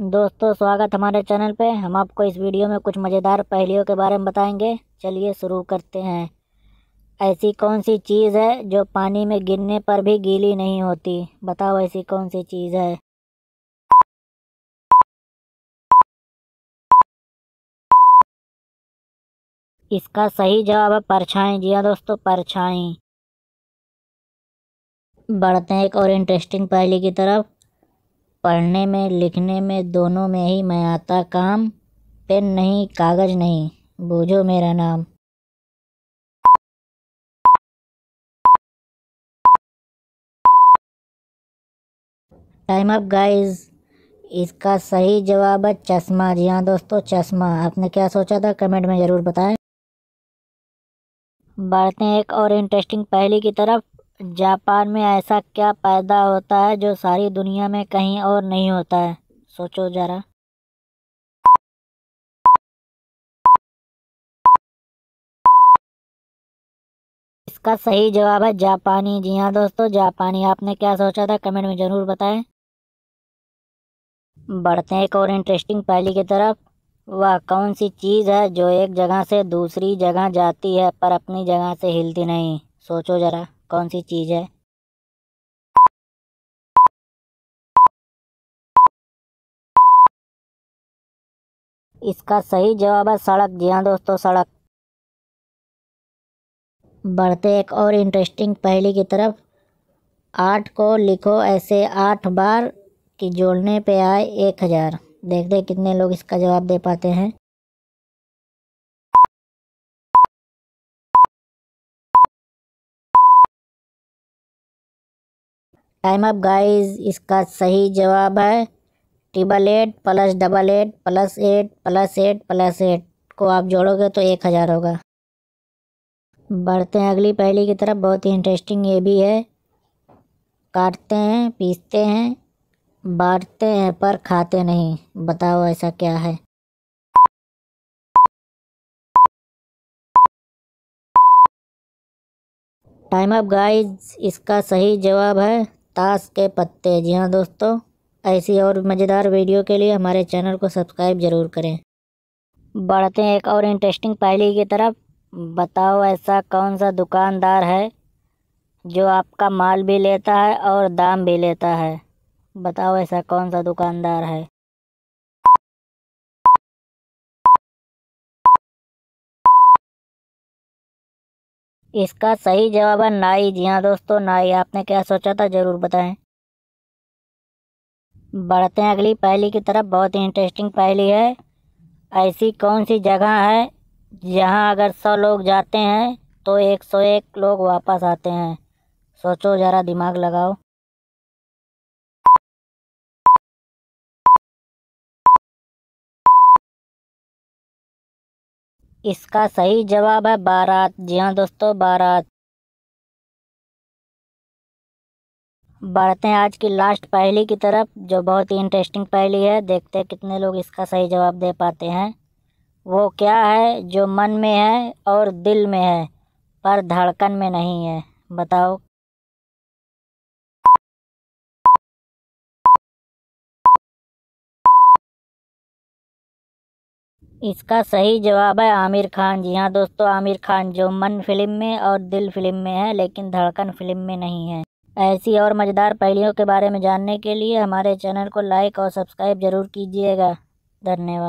दोस्तों स्वागत हमारे चैनल पे हम आपको इस वीडियो में कुछ मज़ेदार पहेलियों के बारे में बताएंगे चलिए शुरू करते हैं ऐसी कौन सी चीज़ है जो पानी में गिरने पर भी गीली नहीं होती बताओ ऐसी कौन सी चीज़ है इसका सही जवाब है परछाई जी हाँ दोस्तों परछाई बढ़ते हैं एक और इंटरेस्टिंग पहेली की तरफ पढ़ने में लिखने में दोनों में ही मैं आता काम पेन नहीं कागज नहीं बूझो मेरा नाम टाइम अप गाइस इसका सही जवाब है चश्मा जी हाँ दोस्तों चश्मा आपने क्या सोचा था कमेंट में ज़रूर बताएं बढ़ते हैं एक और इंटरेस्टिंग पहली की तरफ जापान में ऐसा क्या पैदा होता है जो सारी दुनिया में कहीं और नहीं होता है सोचो ज़रा इसका सही जवाब है जापानी जी हाँ दोस्तों जापानी आपने क्या सोचा था कमेंट में ज़रूर बताएं बढ़ते हैं एक और इंटरेस्टिंग पहली की तरफ वह कौन सी चीज़ है जो एक जगह से दूसरी जगह जाती है पर अपनी जगह से हिलती नहीं सोचो ज़रा कौन सी चीज़ है इसका सही जवाब है सड़क जी हाँ दोस्तों सड़क बढ़ते एक और इंटरेस्टिंग पहली की तरफ आठ को लिखो ऐसे आठ बार कि जोड़ने पे आए एक हज़ार देखते दे कितने लोग इसका जवाब दे पाते हैं टाइम अप गाइस इसका सही जवाब है table eight plus double eight plus eight plus eight plus eight को आप जोड़ोगे तो एक हज़ार होगा बढ़ते हैं अगली पहली की तरफ बहुत ही इंटरेस्टिंग ये भी है काटते हैं पीसते हैं बांटते हैं पर खाते नहीं बताओ ऐसा क्या है टाइम अप गाइस इसका सही जवाब है ताश के पत्ते जी हाँ दोस्तों ऐसी और मज़ेदार वीडियो के लिए हमारे चैनल को सब्सक्राइब ज़रूर करें बढ़ते हैं एक और इंटरेस्टिंग पहली की तरफ बताओ ऐसा कौन सा दुकानदार है जो आपका माल भी लेता है और दाम भी लेता है बताओ ऐसा कौन सा दुकानदार है इसका सही जवाब है नाई जी हाँ दोस्तों नाई आपने क्या सोचा था ज़रूर बताएं बढ़ते हैं अगली पहली की तरफ बहुत ही इंटरेस्टिंग पहली है ऐसी कौन सी जगह है जहाँ अगर सौ लोग जाते हैं तो एक सौ एक लोग वापस आते हैं सोचो ज़रा दिमाग लगाओ इसका सही जवाब है बारात जी हाँ दोस्तों बारात बढ़ते हैं आज की लास्ट पहली की तरफ जो बहुत ही इंटरेस्टिंग पहली है देखते हैं कितने लोग इसका सही जवाब दे पाते हैं वो क्या है जो मन में है और दिल में है पर धड़कन में नहीं है बताओ इसका सही जवाब है आमिर खान जी हाँ दोस्तों आमिर खान जो मन फिल्म में और दिल फिल्म में है लेकिन धड़कन फिल्म में नहीं है ऐसी और मज़ेदार पहलियों के बारे में जानने के लिए हमारे चैनल को लाइक और सब्सक्राइब ज़रूर कीजिएगा धन्यवाद